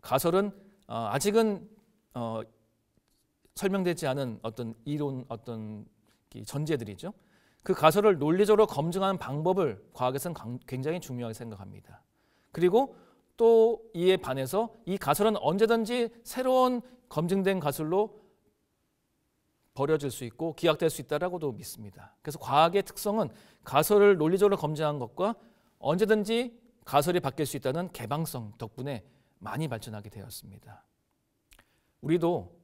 가설은 어, 아직은 어, 설명되지 않은 어떤 이론 어떤 전제들이죠. 그 가설을 논리적으로 검증하는 방법을 과학에서는 굉장히 중요하게 생각합니다. 그리고 또 이에 반해서 이 가설은 언제든지 새로운 검증된 가설로 버려질 수 있고 기약될 수 있다라고도 믿습니다. 그래서 과학의 특성은 가설을 논리적으로 검증한 것과 언제든지 가설이 바뀔 수 있다는 개방성 덕분에 많이 발전하게 되었습니다. 우리도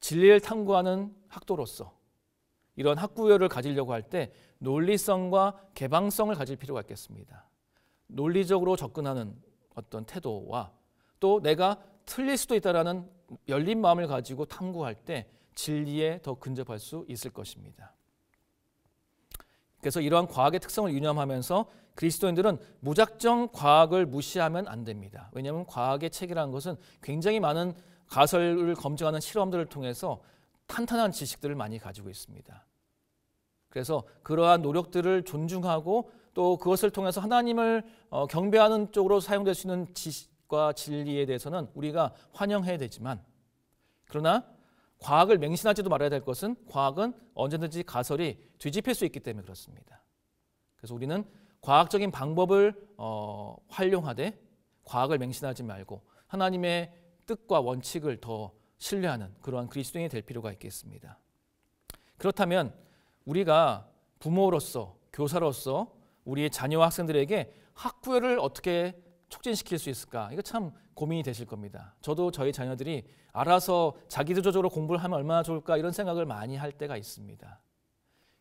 진리를 탐구하는 학도로서 이런 학구열을 가지려고 할 때 논리성과 개방성을 가질 필요가 있겠습니다. 논리적으로 접근하는 어떤 태도와 또 내가 틀릴 수도 있다라는 열린 마음을 가지고 탐구할 때 진리에 더 근접할 수 있을 것입니다. 그래서 이러한 과학의 특성을 유념하면서 그리스도인들은 무작정 과학을 무시하면 안 됩니다. 왜냐하면 과학의 책이라는 것은 굉장히 많은 가설을 검증하는 실험들을 통해서 탄탄한 지식들을 많이 가지고 있습니다. 그래서 그러한 노력들을 존중하고 또 그것을 통해서 하나님을 어, 경배하는 쪽으로 사용될 수 있는 지식과 진리에 대해서는 우리가 환영해야 되지만 그러나 과학을 맹신하지도 말아야 될 것은 과학은 언제든지 가설이 뒤집힐 수 있기 때문에 그렇습니다. 그래서 우리는 과학적인 방법을 어, 활용하되 과학을 맹신하지 말고 하나님의 뜻과 원칙을 더 신뢰하는 그러한 그리스도인이 될 필요가 있겠습니다. 그렇다면 우리가 부모로서 교사로서 우리의 자녀와 학생들에게 학구열을 어떻게 촉진시킬 수 있을까? 이거 참 고민이 되실 겁니다. 저도 저희 자녀들이 알아서 자기주도적으로 공부를 하면 얼마나 좋을까 이런 생각을 많이 할 때가 있습니다.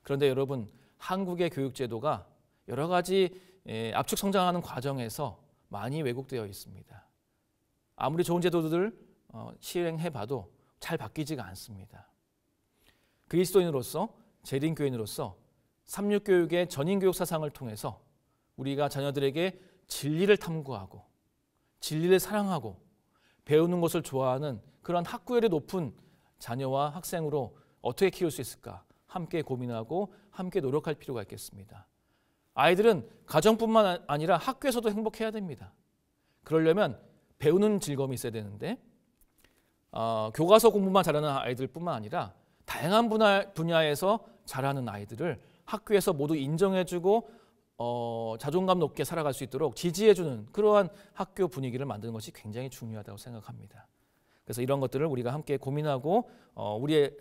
그런데 여러분 한국의 교육제도가 여러 가지 예, 압축 성장하는 과정에서 많이 왜곡되어 있습니다. 아무리 좋은 제도들 을 어, 시행해봐도 잘 바뀌지가 않습니다. 그리스도인으로서 재림 교인으로서 삼육 교육의 전인 교육 사상을 통해서 우리가 자녀들에게 진리를 탐구하고 진리를 사랑하고 배우는 것을 좋아하는 그런 학구열이 높은 자녀와 학생으로 어떻게 키울 수 있을까 함께 고민하고 함께 노력할 필요가 있겠습니다. 아이들은 가정뿐만 아니라 학교에서도 행복해야 됩니다. 그러려면 배우는 즐거움이 있어야 되는데 어, 교과서 공부만 잘하는 아이들뿐만 아니라 다양한 분야, 분야에서 잘하는 아이들을 학교에서 모두 인정해주고 어, 자존감 높게 살아갈 수 있도록 지지해주는 그러한 학교 분위기를 만드는 것이 굉장히 중요하다고 생각합니다. 그래서 이런 것들을 우리가 함께 고민하고 어, 우리의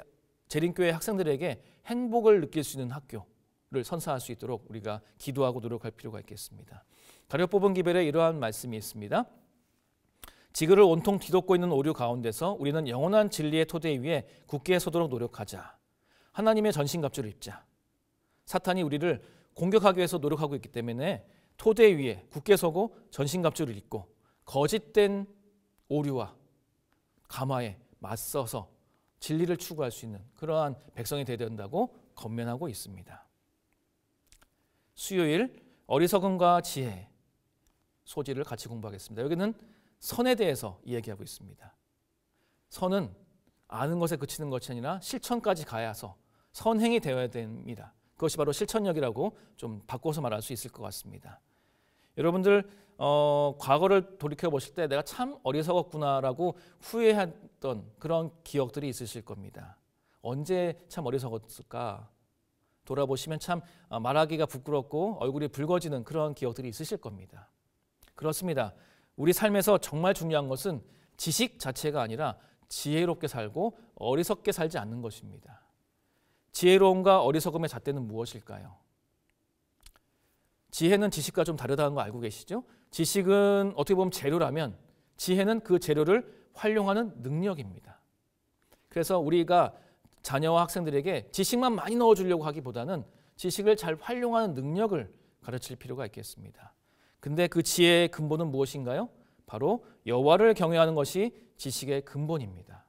재림교회 학생들에게 행복을 느낄 수 있는 학교를 선사할 수 있도록 우리가 기도하고 노력할 필요가 있겠습니다. 가려 뽑은 기별에 이러한 말씀이 있습니다. 지구를 온통 뒤덮고 있는 오류 가운데서 우리는 영원한 진리의 토대 위에 굳게 서도록 노력하자. 하나님의 전신갑주를 입자. 사탄이 우리를 공격하기 위해서 노력하고 있기 때문에 토대 위에 굳게 서고 전신갑주를 입고 거짓된 오류와 가마에 맞서서 진리를 추구할 수 있는 그러한 백성이 되야 어 된다고 건면하고 있습니다. 수요일 어리석음과 지혜 소지를 같이 공부하겠습니다. 여기는 선에 대해서 이야기하고 있습니다. 선은 아는 것에 그치는 것이 아니라 실천까지 가야서 선행이 되어야 됩니다. 그것이 바로 실천력이라고 좀 바꿔서 말할 수 있을 것 같습니다. 여러분들 어, 과거를 돌이켜 보실 때 내가 참 어리석었구나라고 후회했던 그런 기억들이 있으실 겁니다. 언제 참 어리석었을까? 돌아보시면 참 어, 말하기가 부끄럽고 얼굴이 붉어지는 그런 기억들이 있으실 겁니다. 그렇습니다. 우리 삶에서 정말 중요한 것은 지식 자체가 아니라 지혜롭게 살고 어리석게 살지 않는 것입니다. 지혜로움과 어리석음의 잣대는 무엇일까요? 지혜는 지식과 좀 다르다는 거 알고 계시죠? 지식은 어떻게 보면 재료라면 지혜는 그 재료를 활용하는 능력입니다. 그래서 우리가 자녀와 학생들에게 지식만 많이 넣어주려고 하기보다는 지식을 잘 활용하는 능력을 가르칠 필요가 있겠습니다. 근데 그 지혜의 근본은 무엇인가요? 바로 여호와를 경외하는 것이 지식의 근본입니다.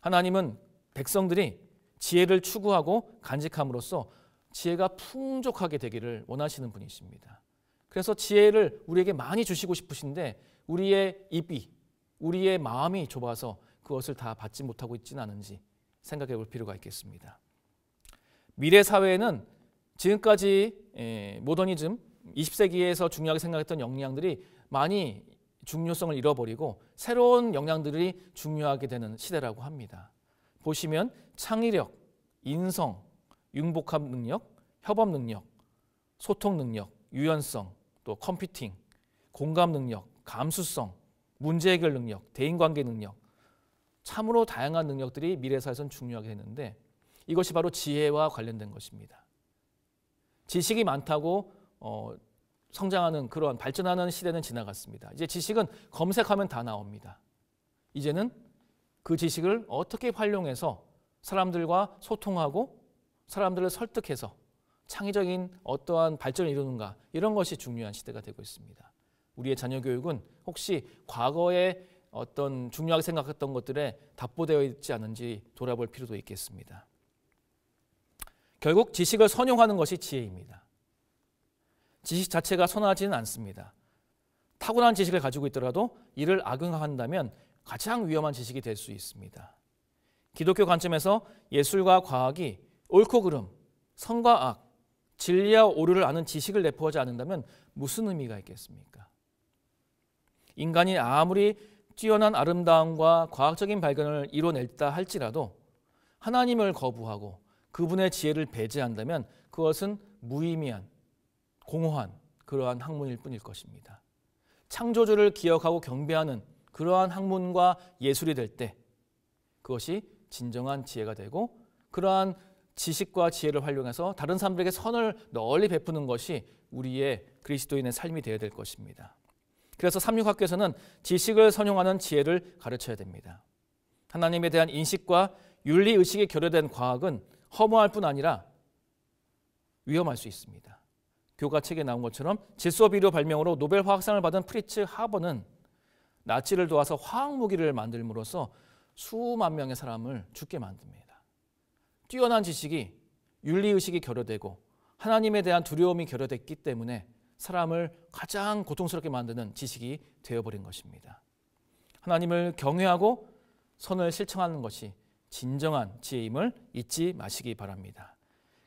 하나님은 백성들이 지혜를 추구하고 간직함으로써 지혜가 풍족하게 되기를 원하시는 분이십니다. 그래서 지혜를 우리에게 많이 주시고 싶으신데 우리의 입이 우리의 마음이 좁아서 그것을 다 받지 못하고 있지는 않은지 생각해 볼 필요가 있겠습니다. 미래 사회에는 지금까지 예, 모더니즘 20세기에서 중요하게 생각했던 역량들이 많이 중요성을 잃어버리고 새로운 역량들이 중요하게 되는 시대라고 합니다. 보시면 창의력, 인성, 융복합 능력, 협업 능력, 소통 능력, 유연성, 또 컴퓨팅, 공감 능력, 감수성, 문제 해결 능력, 대인 관계 능력. 참으로 다양한 능력들이 미래사에선 중요하게 되는데 이것이 바로 지혜와 관련된 것입니다. 지식이 많다고 어, 성장하는 그런 발전하는 시대는 지나갔습니다. 이제 지식은 검색하면 다 나옵니다. 이제는 그 지식을 어떻게 활용해서 사람들과 소통하고 사람들을 설득해서 창의적인 어떠한 발전을 이루는가 이런 것이 중요한 시대가 되고 있습니다. 우리의 자녀 교육은 혹시 과거에 어떤 중요하게 생각했던 것들에 답보되어 있지 않은지 돌아볼 필요도 있겠습니다. 결국 지식을 선용하는 것이 지혜입니다. 지식 자체가 선하지는 않습니다. 타고난 지식을 가지고 있더라도 이를 악용한다면 가장 위험한 지식이 될 수 있습니다. 기독교 관점에서 예술과 과학이 옳고 그름, 선과 악, 진리와 오류를 아는 지식을 내포하지 않는다면 무슨 의미가 있겠습니까? 인간이 아무리 뛰어난 아름다움과 과학적인 발견을 이뤄냈다 할지라도 하나님을 거부하고 그분의 지혜를 배제한다면 그것은 무의미한 공허한 그러한 학문일 뿐일 것입니다. 창조주를 기억하고 경배하는 그러한 학문과 예술이 될 때 그것이 진정한 지혜가 되고 그러한 지식과 지혜를 활용해서 다른 사람들에게 선을 널리 베푸는 것이 우리의 그리스도인의 삶이 되어야 될 것입니다. 그래서 삼육학교에서는 지식을 선용하는 지혜를 가르쳐야 됩니다. 하나님에 대한 인식과 윤리 의식이 결여된 과학은 허무할 뿐 아니라 위험할 수 있습니다. 교과 책에 나온 것처럼 질소 비료 발명으로 노벨 화학상을 받은 프리츠 하버는 나치를 도와서 화학 무기를 만들므로써 수만 명의 사람을 죽게 만듭니다. 뛰어난 지식이 윤리 의식이 결여되고 하나님에 대한 두려움이 결여됐기 때문에 사람을 가장 고통스럽게 만드는 지식이 되어버린 것입니다. 하나님을 경외하고 선을 실천하는 것이 진정한 지혜임을 잊지 마시기 바랍니다.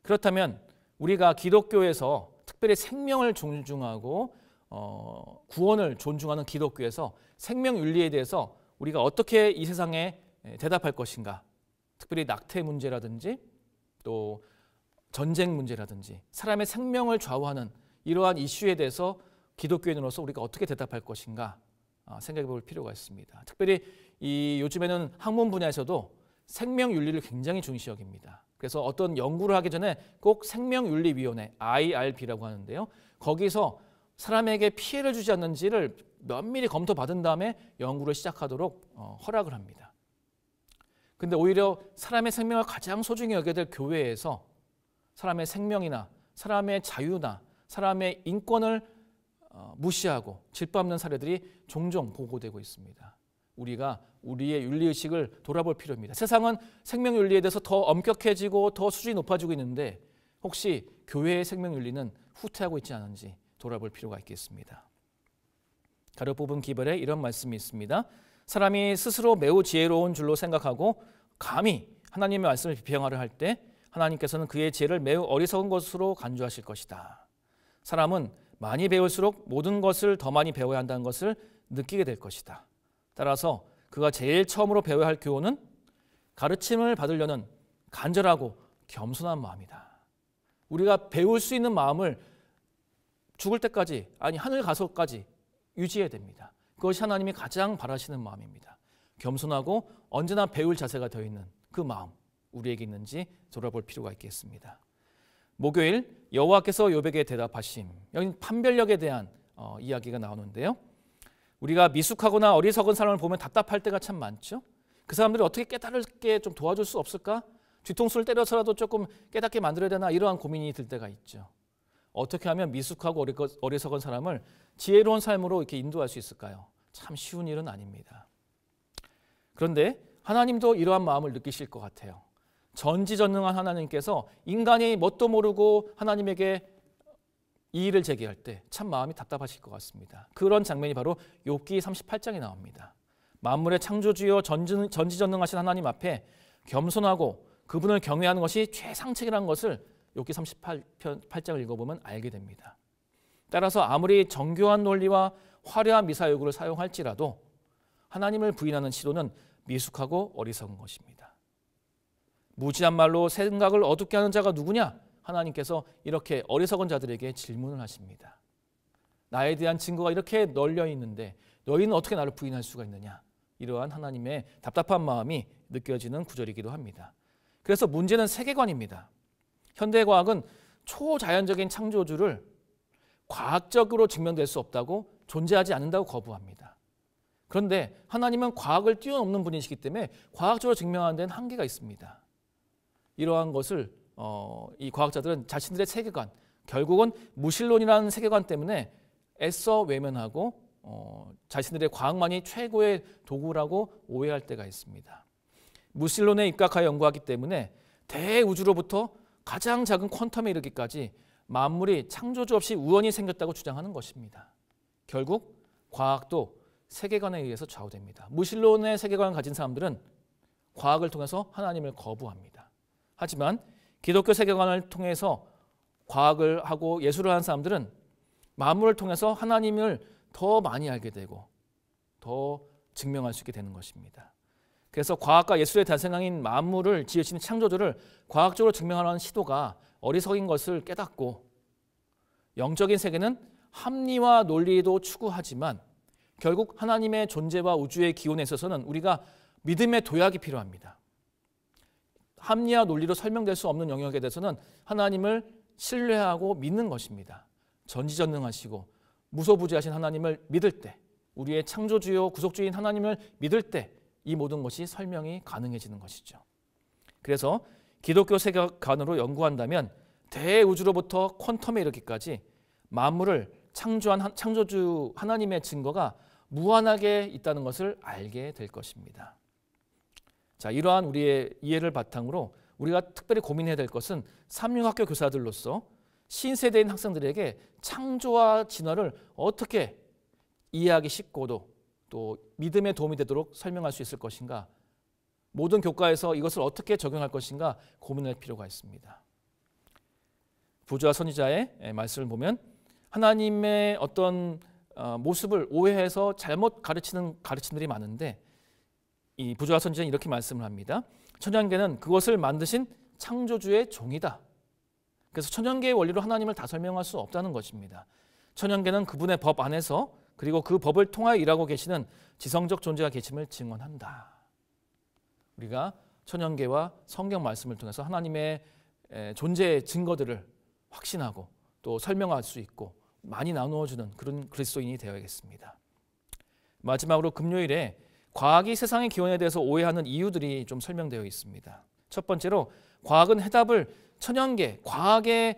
그렇다면 우리가 기독교에서 특별히 생명을 존중하고 어, 구원을 존중하는 기독교에서 생명 윤리에 대해서 우리가 어떻게 이 세상에 대답할 것인가 특별히 낙태 문제라든지 또 전쟁 문제라든지 사람의 생명을 좌우하는 이러한 이슈에 대해서 기독교인으로서 우리가 어떻게 대답할 것인가 아, 생각해 볼 필요가 있습니다. 특별히 이 요즘에는 학문 분야에서도 생명 윤리를 굉장히 중시 여깁니다. 그래서 어떤 연구를 하기 전에 꼭 생명윤리위원회 IRB라고 하는데요. 거기서 사람에게 피해를 주지 않는지를 면밀히 검토받은 다음에 연구를 시작하도록 어, 허락을 합니다. 근데 오히려 사람의 생명을 가장 소중히 여겨될 야 교회에서 사람의 생명이나 사람의 자유나 사람의 인권을 어, 무시하고 짓밟는 사례들이 종종 보고되고 있습니다. 우리가 우리의 윤리의식을 돌아볼 필요입니다. 세상은 생명윤리에 대해서 더 엄격해지고 더 수준이 높아지고 있는데 혹시 교회의 생명윤리는 후퇴하고 있지 않은지 돌아볼 필요가 있겠습니다. 가려 뽑은 기별에 이런 말씀이 있습니다. 사람이 스스로 매우 지혜로운 줄로 생각하고 감히 하나님의 말씀을 비평하려 할 때 하나님께서는 그의 지혜를 매우 어리석은 것으로 간주하실 것이다. 사람은 많이 배울수록 모든 것을 더 많이 배워야 한다는 것을 느끼게 될 것이다. 따라서 그가 제일 처음으로 배워야 할 교훈은 가르침을 받으려는 간절하고 겸손한 마음이다. 우리가 배울 수 있는 마음을 죽을 때까지 아니 하늘 가서까지 유지해야 됩니다. 그것이 하나님이 가장 바라시는 마음입니다. 겸손하고 언제나 배울 자세가 되어 있는 그 마음 우리에게 있는지 돌아볼 필요가 있겠습니다. 목요일 여호와께서 요백에 대답하심 여기 판별력에 대한 어, 이야기가 나오는데요. 우리가 미숙하거나 어리석은 사람을 보면 답답할 때가 참 많죠. 그 사람들이 어떻게 깨달을게 좀 도와줄 수 없을까? 뒤통수를 때려서라도 조금 깨닫게 만들어야 되나 이러한 고민이 들 때가 있죠. 어떻게 하면 미숙하고 어리석은 사람을 지혜로운 삶으로 이렇게 인도할 수 있을까요? 참 쉬운 일은 아닙니다. 그런데 하나님도 이러한 마음을 느끼실 것 같아요. 전지전능한 하나님께서 인간이 뭣도 모르고 하나님에게 이 일을 제기할 때 참 마음이 답답하실 것 같습니다. 그런 장면이 바로 욥기 38장에 나옵니다. 만물의 창조주여 전지전능하신 하나님 앞에 겸손하고 그분을 경외하는 것이 최상책이라는 것을 욥기 3 8장을 읽어보면 알게 됩니다. 따라서 아무리 정교한 논리와 화려한 미사여구를 사용할지라도 하나님을 부인하는 시도는 미숙하고 어리석은 것입니다. 무지한 말로 생각을 어둡게 하는 자가 누구냐? 하나님께서 이렇게 어리석은 자들에게 질문을 하십니다. 나에 대한 증거가 이렇게 널려 있는데 너희는 어떻게 나를 부인할 수가 있느냐? 이러한 하나님의 답답한 마음이 느껴지는 구절이기도 합니다. 그래서 문제는 세계관입니다. 현대 과학은 초자연적인 창조주를 과학적으로 증명될 수 없다고 존재하지 않는다고 거부합니다. 그런데 하나님은 과학을 뛰어넘는 분이시기 때문에 과학적으로 증명하는 데는 한계가 있습니다. 이러한 것을 어, 이 과학자들은 자신들의 세계관, 결국은 무신론이라는 세계관 때문에 애써 외면하고 어, 자신들의 과학만이 최고의 도구라고 오해할 때가 있습니다. 무신론에 입각하여 연구하기 때문에 대우주로부터 가장 작은 퀀텀에 이르기까지 만물이 창조주 없이 우연히 생겼다고 주장하는 것입니다. 결국 과학도 세계관에 의해서 좌우됩니다. 무신론의 세계관을 가진 사람들은 과학을 통해서 하나님을 거부합니다. 하지만 기독교 세계관을 통해서 과학을 하고 예술을 하는 사람들은 만물을 통해서 하나님을 더 많이 알게 되고 더 증명할 수 있게 되는 것입니다. 그래서 과학과 예술의 탄생인 만물을 지으신 창조주를 과학적으로 증명하는 시도가 어리석인 것을 깨닫고 영적인 세계는 합리와 논리도 추구하지만 결국 하나님의 존재와 우주의 기원에 있어서는 우리가 믿음의 도약이 필요합니다. 합리화 논리로 설명될 수 없는 영역에 대해서는 하나님을 신뢰하고 믿는 것입니다. 전지전능하시고 무소부지하신 하나님을 믿을 때 우리의 창조주요 구속주인 하나님을 믿을 때 이 모든 것이 설명이 가능해지는 것이죠. 그래서 기독교 세계관으로 연구한다면 대우주로부터 퀀텀에 이르기까지 만물을 창조한 창조주 하나님의 증거가 무한하게 있다는 것을 알게 될 것입니다. 자, 이러한 우리의 이해를 바탕으로 우리가 특별히 고민해야 될 것은 삼육학교 교사들로서 신세대인 학생들에게 창조와 진화를 어떻게 이해하기 쉽고도 또 믿음에 도움이 되도록 설명할 수 있을 것인가 모든 교과에서 이것을 어떻게 적용할 것인가 고민할 필요가 있습니다. 부자와 선지자의 예, 말씀을 보면 하나님의 어떤 어, 모습을 오해해서 잘못 가르치는 가르침들이 많은데 이 부조화 선지자는 이렇게 말씀을 합니다. 천연계는 그것을 만드신 창조주의 종이다. 그래서 천연계의 원리로 하나님을 다 설명할 수 없다는 것입니다. 천연계는 그분의 법 안에서 그리고 그 법을 통하여 일하고 계시는 지성적 존재가 계심을 증언한다. 우리가 천연계와 성경 말씀을 통해서 하나님의 존재의 증거들을 확신하고 또 설명할 수 있고 많이 나누어주는 그런 그리스도인이 되어야겠습니다. 마지막으로 금요일에 과학이 세상의 기원에 대해서 오해하는 이유들이 좀 설명되어 있습니다. 첫 번째로 과학은 해답을 천연계, 과학의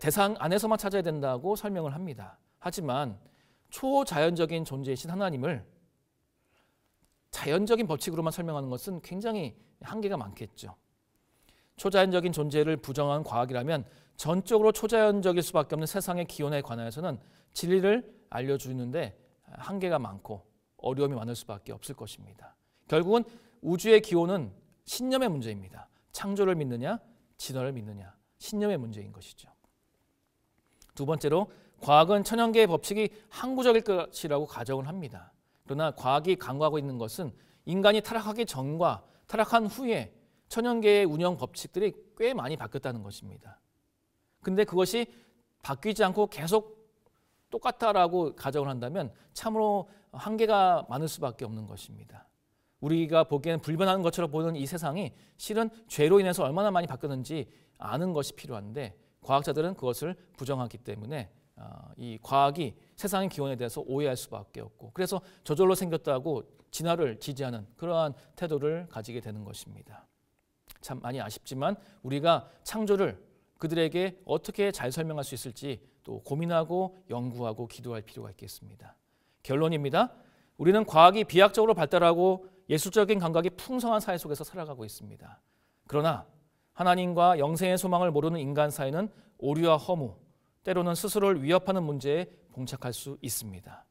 대상 안에서만 찾아야 된다고 설명을 합니다. 하지만 초자연적인 존재이신 하나님을 자연적인 법칙으로만 설명하는 것은 굉장히 한계가 많겠죠. 초자연적인 존재를 부정한 과학이라면 전적으로 초자연적일 수밖에 없는 세상의 기원에 관하서는 진리를 알려주는데 한계가 많고 어려움이 많을 수밖에 없을 것입니다. 결국은 우주의 기호는 신념의 문제입니다. 창조를 믿느냐, 진화를 믿느냐, 신념의 문제인 것이죠. 두 번째로 과학은 천연계의 법칙이 항구적일 것이라고 가정을 합니다. 그러나 과학이 강구하고 있는 것은 인간이 타락하기 전과 타락한 후에 천연계의 운영 법칙들이 꽤 많이 바뀌었다는 것입니다. 근데 그것이 바뀌지 않고 계속 똑같다라고 가정을 한다면 참으로 한계가 많을 수밖에 없는 것입니다. 우리가 보기에는 불변하는 것처럼 보는 이 세상이 실은 죄로 인해서 얼마나 많이 바뀌었는지 아는 것이 필요한데 과학자들은 그것을 부정하기 때문에 어, 이 과학이 세상의 기원에 대해서 오해할 수밖에 없고 그래서 저절로 생겼다고 진화를 지지하는 그러한 태도를 가지게 되는 것입니다. 참 많이 아쉽지만 우리가 창조를 그들에게 어떻게 잘 설명할 수 있을지 또 고민하고 연구하고 기도할 필요가 있겠습니다. 결론입니다. 우리는 과학이 비약적으로 발달하고 예술적인 감각이 풍성한 사회 속에서 살아가고 있습니다. 그러나 하나님과 영생의 소망을 모르는 인간 사이는 오류와 허무, 때로는 스스로를 위협하는 문제에 봉착할 수 있습니다.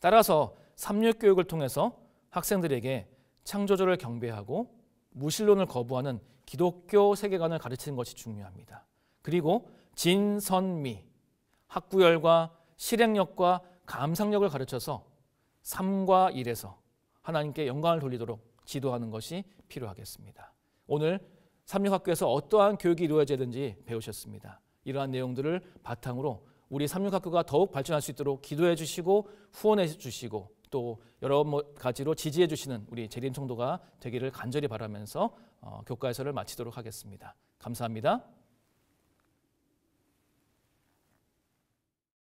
따라서 삼류 교육을 통해서 학생들에게 창조주를 경배하고 무신론을 거부하는 기독교 세계관을 가르치는 것이 중요합니다. 그리고 진선미, 학구열과 실행력과 감상력을 가르쳐서 삶과 일에서 하나님께 영광을 돌리도록 지도하는 것이 필요하겠습니다. 오늘 삼육학교에서 어떠한 교육이 이루어져야 지 배우셨습니다. 이러한 내용들을 바탕으로 우리 삼육학교가 더욱 발전할 수 있도록 기도해 주시고 후원해 주시고 또 여러 뭐 가지로 지지해 주시는 우리 재림 총도가 되기를 간절히 바라면서 어, 교과에서를 마치도록 하겠습니다. 감사합니다.